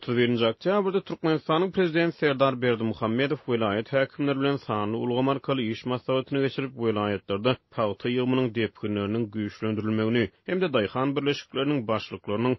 31-nji oktýabrda Türkmenistanyň prezidenti Serdar Berdimuhammedow Muhammedow vilayet häkimleri bilen sanly ulgam arkaly iş maslahatyny geçirip vilayetlerde pawta ýygmynyň günleriniň güýçlendirilmegini hem-de Daýhan birleşikleriniň başlyklarynyň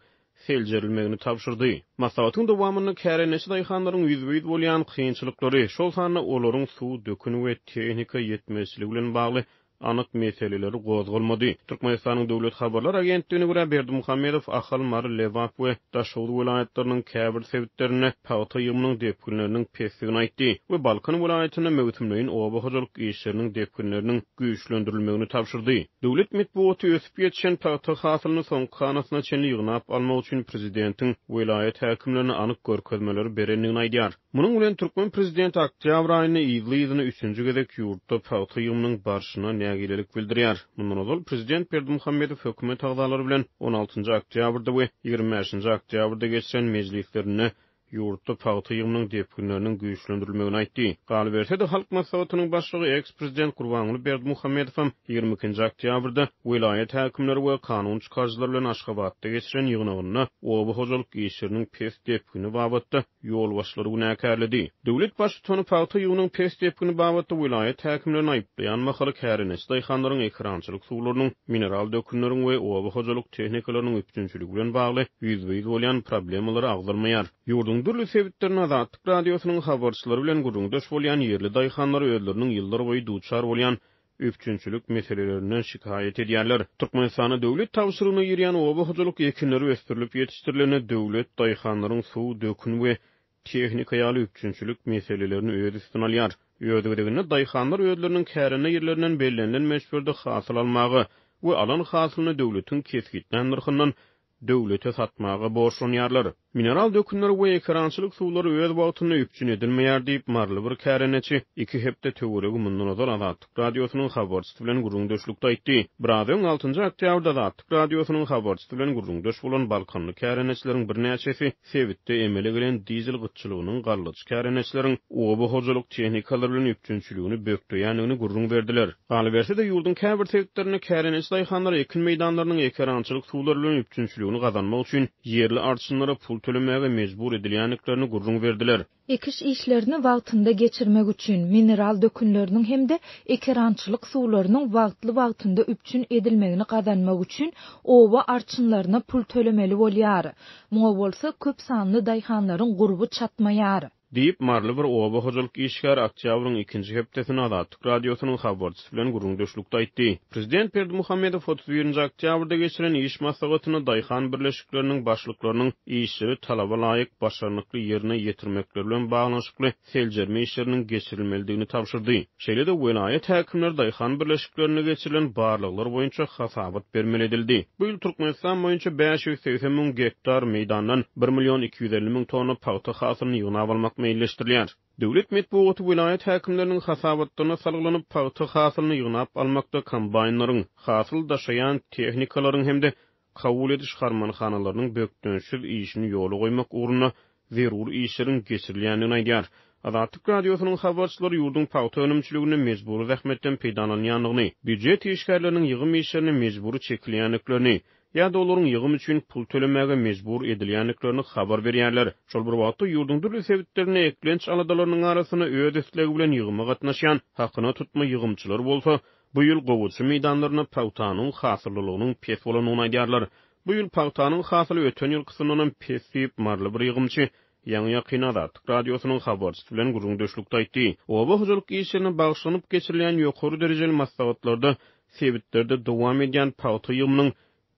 seljerilmegini tapşyrdy. Maslahatyň dowamyny käre näçe Daýhanlaryň ýüzbeýit bolýan kynçylyklary, şol sanly olaryň suw dökünü we tehnika ýetmezligi bilen bagly anyk meseleleri gozgolmady. Türkmenistanyň döwlet habarlar agentligine görä Berdi Muhammedow ahal mary Lebak we Daşgul vilayetlerini käbir sebitlerini pawta ýumunyň depkünleriniň pesligini aýtdy. We Balkan vilayetini möwtümleýin oba hyzyrlyk işleriniň depkünleriniň güýçlendirilmegini tapşyrdy. Döwlet mitbuaty ösüp ýetýän pawta hasylyny soň kanatyna çenli ýygnap almak üçin prezidentiň vilayet häkimlerini anyk görkezmeleri berenligini aýdýar. Munyň bilen Türkmen prezidenti Akjavraýyny ýygnaýyny 3-nji gezek ýurtda pawta ýumunyň barşyna ýagylyk bildirýär. Mundan ol prezident Berdimuhammedow hökümet agdalary bilen 16-njy oktýabrda we 25-nji oktýabrda geçen mejlislerini yurtda tagty ýygnyň diýip günlerini güýçlendirmegini aýtdy. Galiberse de halk maslahatynyň başlygy eks-prezident Gurbanly Berdimuhammedow hem 22-nji oktýabrda welaýet häkimleri we kanun çykarjylary bilen Aşgabatda geçiren ýygnawyna Oba hojalyk giýişiniň pes diýip babatda ýol başlary güne Döwlet başçysynyň tagty ýygnyň pes diýip babatda welaýet häkimleri aýtdy. Ýa-ni halk häriniň ekrançylyk suwlarynyň mineral dökünleriň we oba hojalyk tehnikalarynyň üçinçiligi bilen bagly ýüzbeýiz bolýan problemlary agdarmaýar. Ýurdun Gündürlü sevittirin azatik radyosunun xabarçıları bilen gurungdaş yerli dayxanları ödlörünün yıllar boyu duçar bolyan öpçünçülük meselelerinden şikayet edyarlar. Turkman sani dövlet tavsirini yiriyan oba hudoluk yekinleri öpçünçülük yetiştirilini dövlet dayxanların su, dökün ve tehnikayali ýaly meselelerini meselelerini öpçünçülük meselelerini öpçünçülük meselelerini öpçünçülük meselelerini öpçünçülük meselelerini öpçünçülük meselelerini öpçünçülük meselelerini öpçünçülük meselelerini öpçünçülük meselelerini öpçünçülük Mineral dökünler bu ekransılık suları öz vaatını yükçün edilmeyer deyip marlı bir iki İki hep de teori gümünden odal adattık radyosunun haberçisi bilen gurrung döşlükta itti. Bradyon 6. akte avda da attık radyosunun haberçisi bilen gurrung olan balkanlı kerenecilerin bir neçesi sevitte emele gülen dizil gıtçılığının garlıç kerenecilerin oğabı hocalık tehnikalar bilen yükçünçülüğünü bökdü yanını gurrung verdiler. Alibersi de yurdun kevr sevitlerini kerenecilerini kerenecilerini kerenecilerini kerenecilerini kerenecilerini kerenecilerini kerenecilerini kerenecilerini tölemäge mejbur edilýänliklerini gurrun berdiler. Ekiş işlerini wagtynda geçirmek üçin mineral hem hemde ekirançılık suğularının wagtly wagtynda üpçün edilmegini gazanmak üçin ova arçınlaryna pul tölemeli bolýar. Muňa bolsa köp sanly daýhanlaryň gurbu çatmaýar. Diýip marly bir oba hojalyk işgär oktýabryň 2-nji hepdesini Azatlyk radiosynyň habarçysy bilen gurungdaşlykda aýtdy. Prezident Perdi Muhammedow 31-nji oktýabrda geçiren iş maslahatyny Daýhan birleşikleriniň başlyklarynyň işi talaba laýyk başarnykly ýerine ýetirmekler bilen baglanyşykly seljerme işleriniň geçirilmelidigini tapşyrdy. Şeýle de welaýat häkimleri Daýhan birleşiklerine geçirilen barlyklar boýunça hasabat bermeli edildi. Bu ýyl Türkmenistan boýunça 580 000 hektar meýdandan 1 250 000 tonna paýta hasyny ýygnaýmak meýilleşdirilýär. Döwlet medpowaty welaýet häkimleriniň hasabatyna salgylanyp pagty hasylyny ýygnap almakda kombaynlaryň hasyl daşaýan tehnikalaryň hemde kabul ediş garmanxanalarynyň bökdünşi ýeşini ýoly goýmak ugruny zerur ýeşirin geçirilýändigi aýdylýar. Adatyk radiosynyň habarçylary ýurdun pagty önümçüligini mezburi wagtdan peýdanalýanlygyny, bütçe täşkilatlarynyň ýygnap ýeşirini mezburi çekilýänliklerini, ýa da olaryň ýygym üçin pul tölemäge mejbur edilýänliklerini habar berýärler. Şol bir wagtda ýurdun türli sebitlerini eklenç aladalarynyň arasyna öýdesleg bilen ýygyma gatnaşýan hakyna tutma ýygymçylar bolsa, bu ýyl gowuçy meýdanlaryna pawtanyň hasylylygynyň pes bolanyny aýdýarlar. Bu ýyl pawtanyň hasyly öten ýyl kysmynyň pes marly bir ýygymçy Yang yakina artık radyosunun haberçisi bilen gurung döşlükde aýtdy. Owa huzurluk işini bagyşlanyp geçirilen ýokary derejeli maslahatlarda sebitlerde dowam edýän pawtyýumyň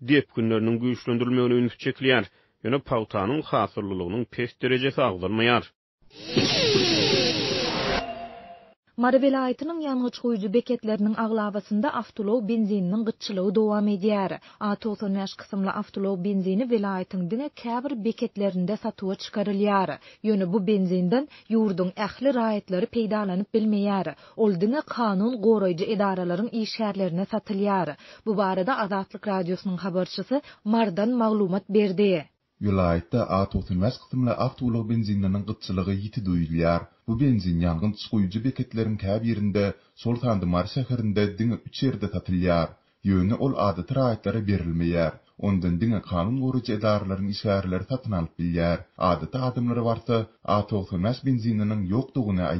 dep günlerinin güýçlendirilmegini ünüp çekilýär. Ýöne pawtanyň hasyrlylygynyň pes derejesi agdarmaýar. Marvel aýtynyň ýangyç goýdu beketleriniň aglabasynda awtolow benzininiň gytçylygy dowam edýär. a 95 ýaş kysymly awtolow benzini vilayatyň diňe käbir beketlerinde satywa çykarylýar. Ýöne bu benzinden ýurduň ähli raýatlary peýdalanyp bilmeýär. Ol kanun goýrajy edaralaryň iş satylýar. Bu barada Azatlyk radiosynyň habarçysy Mardan maglumat berdi. Vilayatda a 95 ýaş kysymly awtolow benzininiň gytçylygy ýitdi duýulýar. Bu benzin yangın tıskoyucu beketlerin kəb yerində, soltandı mar səhərində dini üç yerdə tatilyar, yöni ol adı tıraayitlərə berilməyər. Ondan dine kanun goruji edarlarin isharlar tatan alp bilyar. Adata adamlar varta, atoltu nash benzinanang yoktu guna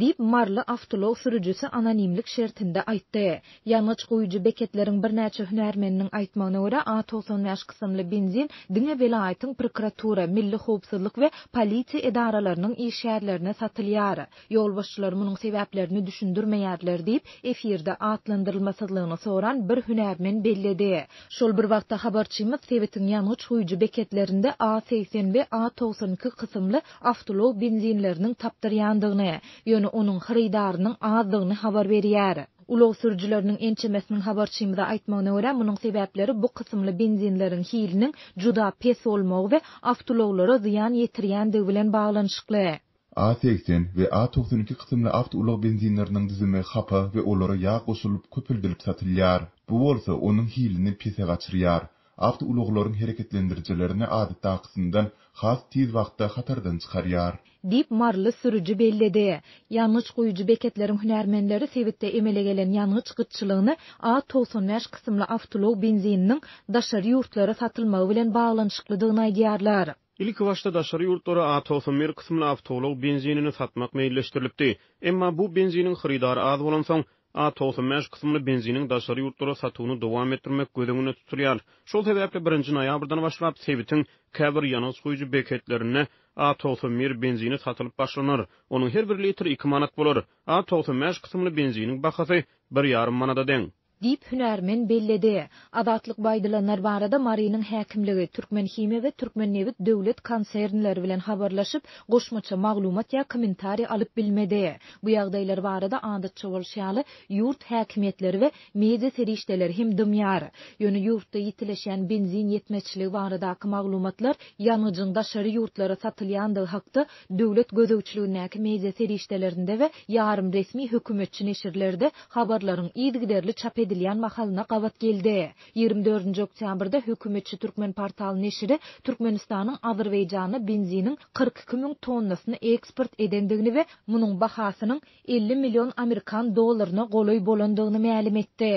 Dib marla aftolo sürücüsü ananimlik şertinde aytte. Yanlıç goyucu beketlerin bir nachi hünarmenin aytmanu ora atoltu nash kisimli benzin dinga vela aytin prokuratura, milli hopsallik ve polisi edaralarinin isharlarini satilyar. Yolvashlar munun sebeplarini düşündürmeyarlar dib, efirde atlandirlmasadlarini soran bir hünarmen belledi. Sholbirva Şarta habarçymyz Sewetin Yanuç huýjy beketlerinde A80 we A92 kysymly avtolog benzinleriniň tapdyryandygyny, ýöne onuň hyrydarynyň azdygyny habar berýär. Ulaw sürjülerinin ençemesinin habarçıymıda aytmağına öre munun sebepleri bu kısımlı benzinlerin hilinin juda pes olmağı ve avtulogları ziyan yetiriyen bilen bağlanışıklı. A80 we a 92 kısmyny aft ulag benzinlarning dizimi xapa we ulary yaq usulup köpüldilip satylýar. Bu bolsa onuň hilini pese gaçyrýar. Aft uluglaryň hereketlendirijilerini adat taqysyndan has tiz wagtda xatardan çykaryar. Dip marlı sürüji bellede. Ýanyç koyucu beketleriň hünärmenleri sevitte emele gelen ýanyç gytçylygyny a 95 kısmyny aft ulag benzinniň daşary ýurtlara satylmagy bilen baglanyşykly dygnaýdyarlar. İlk başta daşarı yurtlara atofu mer kısmına avtolog benzinini satmak meyilleştirilipdi. Emma bu benzinin xridarı az olansan, atofu mer kısmını benzinin daşarı yurtlara satuğunu devam ettirmek gödümünü tuturyar. Şol sebeple 1. noyabrdan başlap sevitin kəbir yanız huyucu beketlerine atofu mer benzinini satılıp başlanır. Onun her bir litre 2 manat bulur. Atofu mer kısmını benzinin bakası 1,5 manada deng. Dip hünärmen bellede. Adatlyk baýdylanlar barada Mariýanyň häkimligi Türkmen himiýe we Türkmen nebit döwlet konsernleri bilen habarlaşyp, goşmaça maglumat ýa kommentari alyp bilmedi. Bu ýagdaýlar barada anda çowulşaly ýurt häkimetleri we meýde serişdeler hem dymyar. Ýöni ýurtda ýetileşen benzin ýetmezçiligi barada maglumatlar ýanyjynda şary ýurtlara satylýan dyl hakda döwlet gözegçiliginiň meýde serişdelerinde we ýarym resmi hökümetçi neşirlerde habarlaryň ýetgiderli çap edildi. edilýän mahalyna gawat geldi. 24-nji oktýabrda hökümetçi Türkmen portal neşiri Türkmenistanyň Azerbaýjany benzininiň 42 000 tonnasyny eksport edendigini we munyň bahasynyň 50 million amerikan dollaryna goly bolandygyny ma'lum etdi.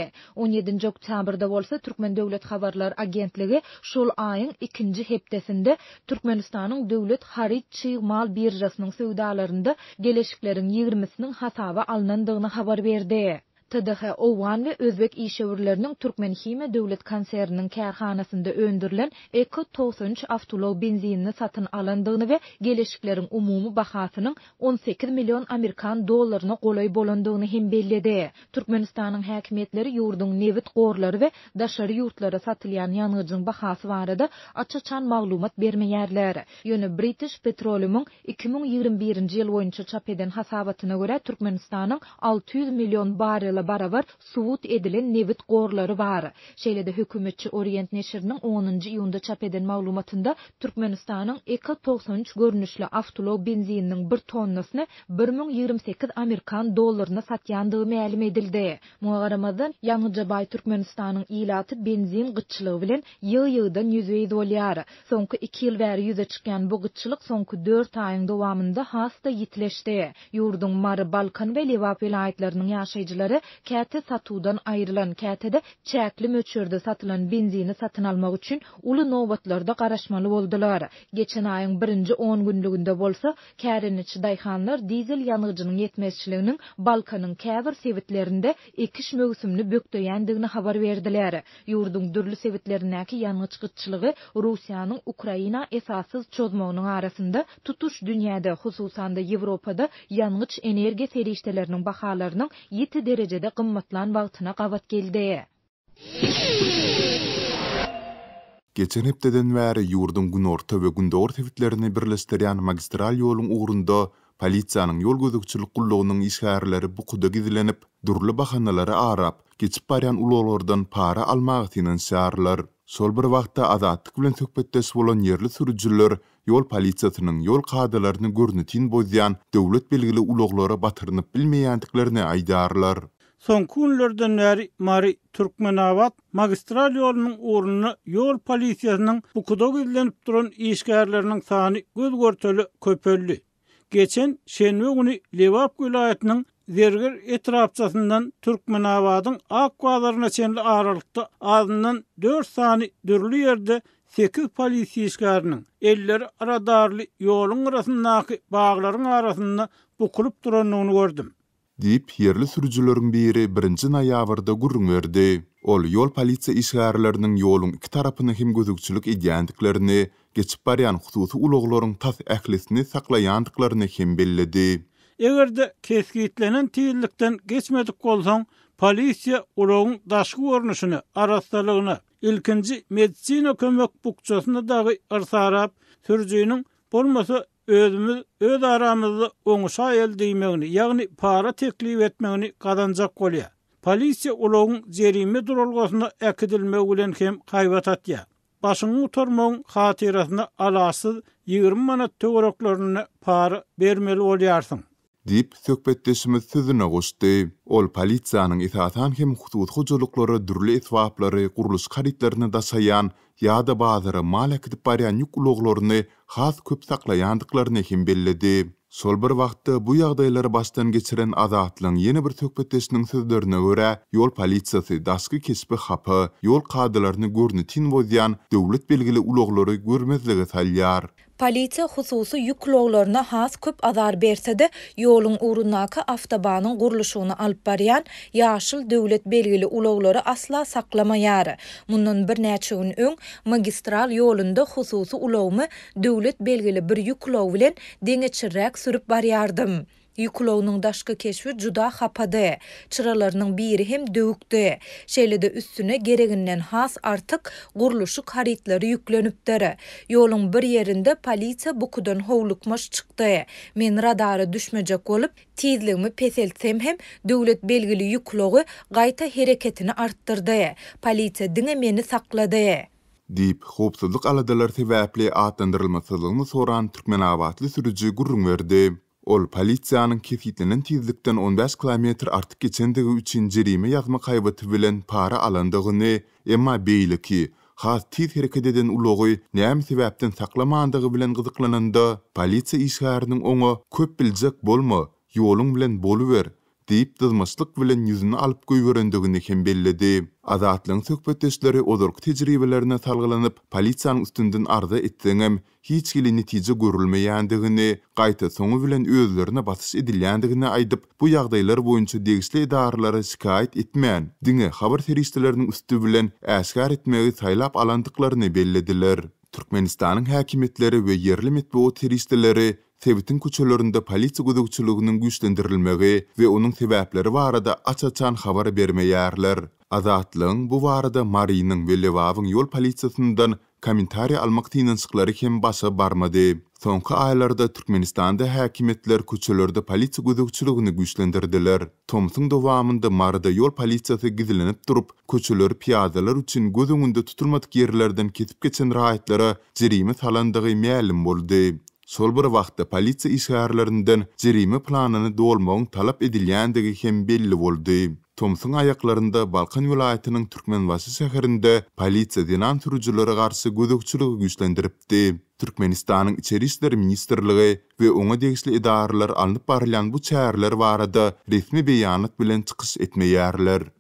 17-nji oktýabrda bolsa Türkmen döwlet habarlar agentligi şol aýyň 2-nji hepdesinde Türkmenistanyň döwlet harit mal birjasynyň söwdalaryndaky geleşikleriň 20-siniň hasaba alnandygyny habar berdi. TDH Owan we Özbek işewirleriniň Türkmen Hime Döwlet Konserniň kärhanasynda öndürilen Eko 93 awtolow benzinini satyn alandygyny we gelişikleriň umumy bahasynyň 18 million Amerikan dollaryna golay bolandygyny hem bellädi. Türkmenistanyň häkimetleri ýurdun newit gorlary we daşary ýurtlara satylýan ýanyjyň bahasy barada açyk maglumat bermeýärler. Ýöne British Petroleumyň 2021-nji ýyl boýunça çap eden hasabatyna görä Türkmenistanyň 600 million baryl bolup barabar suwut edilen newit gorlary bar. Şeýlede hökümetçi Orient neşirining 10-njy iýunda çap eden maglumatynda Türkmenistanyň 293 görnüşli avtolog benzininiň 1 tonnasyny 1028 amerikan dollaryna satýandygy ma'lum edildi. Muwagaramadan ýangyja bay Türkmenistanyň ýylaty benzin gyçylygy bilen ýyl-ýyldan ýüzeýdi bolýar. Soňky 2 ýyl bäri ýüze çykan bu gyçylyk soňky 4 aýyň dowamynda hasta ýitleşdi. Ýurdun Mary Balkan we Liwa vilayetlarynyň ýaşaýjylary käte satudan ayrılan kätede çäkli möçürde satılan benzini satın almak üçin uly nowatlarda garaşmaly boldylar. Geçen aýyň 1-nji 10 günlüginde bolsa, käriniç daýhanlar dizel ýanygyjynyň ýetmezçiliginiň Balkanyň käbir sewitlerinde ekiş möwsümini bökdeýändigini habar berdiler. Ýurduň dürli sewitlerindäki ýanygyjçylygy Russiýanyň Ukraina esasyz çözmegiň arasynda tutuş dünýäde, hususanda da Ýewropada ýanygyj energiýa serişdelerini bahalarynyň 7 derejede ýerde gymmatlan wagtyna gawat geldi. Geçen hepdeden bäri ýurdun gün orta we gün dogry tewitlerini birleşdirýän magistral ýolun ugrunda Polisiýanyň ýol gözükçülik gullugynyň işgärleri bu kuda gidilenip, durly bahanalary arap, geçip barýan ulolardan para almak diýen şaýarlar. Sol bir wagtda azatlyk bilen söhbetdeş bolan yerli sürücüler ýol polisiýasynyň ýol kadalaryny görnütin bozýan, döwlet belgili uloglara batyrynyp bilmeýändiklerini aýdarlar. Son günlerden beri Mari Türkmenavat magistral yolunun uğrunu yol polisiyasının bu kudog ilden tuturun işgarlarının sani göz görtölü köpöllü. Geçen şenvi günü Lewap gülayetinin zergir etrafçasından Türkmenavadın akvalarına çenli aralykda ağzından 4 sani dürlü yerde 8 polisi işgarının elleri aradarly yolun arasındaki bağların arasında bu kulup duranını gördüm. Dip yerli sürücülörüň biri 1-nji noýabrda gurrun verdi. Ol yol polisiýa işgärleriniň ýolun iki tarapyny hem gözükçülük edýändiklerini, geçip barýan hususy uloglaryň tas ählisini saklaýandyklaryny hem bellidi. Egerde keskitlenen tiýillikden geçmedik bolsaň, polisiýa uloguň daşky görnüşini, arastalygyny, ilkinji medisina kömek bukçasyny dagy arsarap, bolmasa özümüz öz aramızda oňşa el diýmegini, ýagny para teklip etmegini garanjak bolýar. Polisiýa ulagyň jerimi durulgasyna äkidilmegi bilen hem haýwatatdy. Başyny utarmagyň hatyratyny alasy 20 manat töwereklerini para bermeli bolýarsyň. Dip sökbetdeşimi sözünə qoşdi. Ol politsiyanın itaatan hem xutut xujulukları, dürli itvaplari, qurulus qaritlarini da sayan, ya da bazıra malakidip bariyan yukuloglarini xas köp yandiklarini kim belledi. Sol bir vaqtda bu yagdaylar bastan geçiren adatlan yeni bir tökbetdeşinin sözlerine öre, yol politsiyasi, daski kesbi hapı, yol qadalarini gorni tinvoziyan, döwlet belgili ulogolori gormizlili gormizlili Polisiya hususu yük has köp azar berse de yolun urunaka avtobanın guruluşunu alıp bariyan yaşıl devlet belgili uloglara asla saklama yarı. Munun bir neçeğun ön magistral yolunda hususu ulogumu devlet belgili bir yük log bilen dene çirrek sürüp bariyardım. Yukulovnyň daşky keşvi juda hapady. Çyralarynyň biri hem döwükdi. de üstüne gereginden has artyk gurluşy karitleri yüklenipdir. Yolun bir yerinde polisiýa bukudan howlukmaş çykdy. Men radary düşmejek bolup, tizligimi peseltsem hem döwlet belgili yukulogy gayta hereketini artdyrdy. Polisiýa diňe meni sakladı. Dip howpsuzlyk aladalar sebäpli atlandırılmasızlığını soran türkmen awatly sürüji gurrun berdi. ол полицияның кефитинен тиздиктен 15 километр артық кетчендиги үшін жериме yязма қайбы түбілен пара аландыгыне эма бейлiки ха тиз херекетеден улугой нем себептен сакламаандыгы билен полиция ишарның оңы көп билзек болlмо yолуң бiлен болубер deyip dızmaslık bilen yüzünü alıp göyveröndögini hem belledi. Azatlyň söhbetdeşleri ozurk tejribelerine salgylanyp, polisiýanyň üstünden arda etdiňem, hiç gili netije görülmeýändigini, gaýta soňu bilen özlerine basyş edilýändigini aýdyp, bu ýagdaýlar boýunça degişli idaralara şikayet etmeýän, diňe habar serişdelerini üstü bilen äsgär etmegi taýlap alandyklaryny bellediler. Türkmenistanyň häkimetleri we yerli metbo teristleri Tebitin köçelerinde polisi gudukçuluğunun güçlendirilmeği ve onun sebepleri varada açaçan xabar bermeyerler. Azatlığın bu varada Mari'nin ve Levav'ın yol polisiyasından komentari almak tiyinin sıkları başa barmadı. Sonka aylarda Türkmenistan'da hakimetler köçelerde polisi gudukçuluğunu güçlendirdiler. Tomsun devamında Mari'da yol polisiyası gizlenip durup köçeler piyazalar için gudukunda tutulmadık yerlerden kesip geçen rahatlara cerimi salandığı meyelim boldu. Sol bir wagtda politsiya işgärlerinden jerime planyny dolmagyň talap edilýändigi hem belli boldy. Tomsun ayaklarında Balkan vilayetinin Türkmenbaşı şehrinde polisiýa dinan sürüjçilere garşy gödükçiligi güýçlendiripdi. Türkmenistanyň içeri işleri ministrligi we oňa degişli idaralar alnyp barylan bu çäherler barada resmi beýanat bilen çykyş etmeýärler.